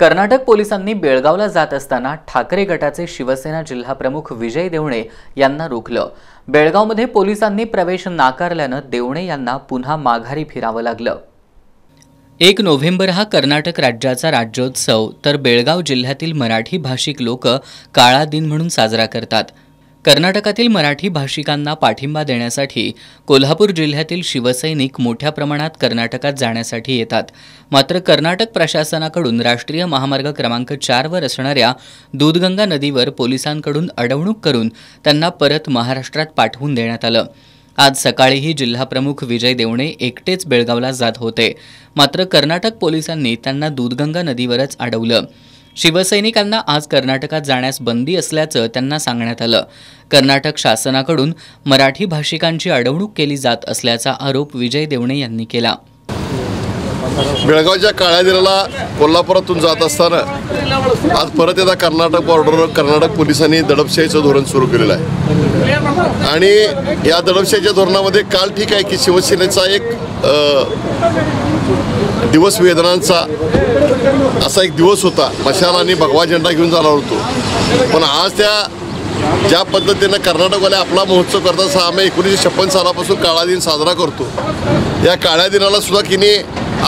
कर्नाटक पोलिसांनी बेळगावला जात असताना ठाकरे गटाचे शिवसेना जिल्हाप्रमुख विजय देवणे यांना रोखलं बेळगावमध्ये पोलिसांनी प्रवेश नाकारल्यानं देवणे यांना पुन्हा माघारी फिरावं लागलं एक नोव्हेंबर हा कर्नाटक राज्याचा राज्योत्सव तर बेळगाव जिल्ह्यातील मराठी भाषिक लोक काळा दिन म्हणून साजरा करतात कर्नाटकातील मराठी भाषिकांना पाठिंबा देण्यासाठी कोल्हापूर जिल्ह्यातील शिवसैनिक मोठ्या प्रमाणात कर्नाटकात जाण्यासाठी येतात मात्र कर्नाटक प्रशासनाकडून राष्ट्रीय महामार्ग क्रमांक चारवर असणाऱ्या दूधगंगा नदीवर पोलिसांकडून अडवणूक करून त्यांना परत महाराष्ट्रात पाठवून देण्यात आलं आज सकाळीही जिल्हाप्रमुख विजय देवणे एकटेच बेळगावला जात होते मात्र कर्नाटक पोलिसांनी त्यांना दूधगंगा नदीवरच अडवलं शिवसैनिकांना आज कर्नाटकात जाण्यास बंदी असल्याचं त्यांना सांगण्यात आलं कर्नाटक शासनाकडून मराठी भाषिकांची अडवणूक केली जात असल्याचा आरोप विजय देवणे यांनी केला बेळगावच्या काळ्या दिराला कोल्हापुरातून जात असताना आज परत एकदा कर्नाटक बॉर्डरवर कर्नाटक पोलिसांनी दडपशाहीचं धोरण सुरू केलेलं आहे आणि या दडपशाहीच्या धोरणामध्ये काल ठीक आहे की शिवसेनेचा एक दिवस वेदनांचा असा एक दिवस होता मशालाने भगवा झेंडा घेऊन जाणार होतो पण आज त्या ज्या पद्धतीनं कर्नाटकवाले आपला महोत्सव करतात सहा मे एकोणीसशे छप्पन सालापासून काळा दिन साजरा करतो या काळ्या दिनाला सुद्धा किने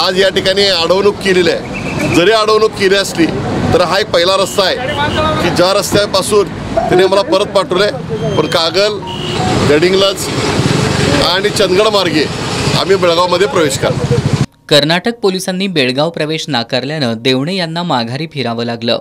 आज या ठिकाणी अडवणूक केलेली आहे जरी अडवणूक केली असली तर हा एक पहिला रस्ता आहे की ज्या रस्त्यापासून तिने मला परत पाठवलं आहे पण कागल गडिंगलज आणि चंदगड मार्गे आम्ही बेळगावमध्ये प्रवेश करतो कर्नाटक पोलिसांनी बेळगाव प्रवेश नाकारल्यानं देवणे यांना माघारी फिरावं लागलं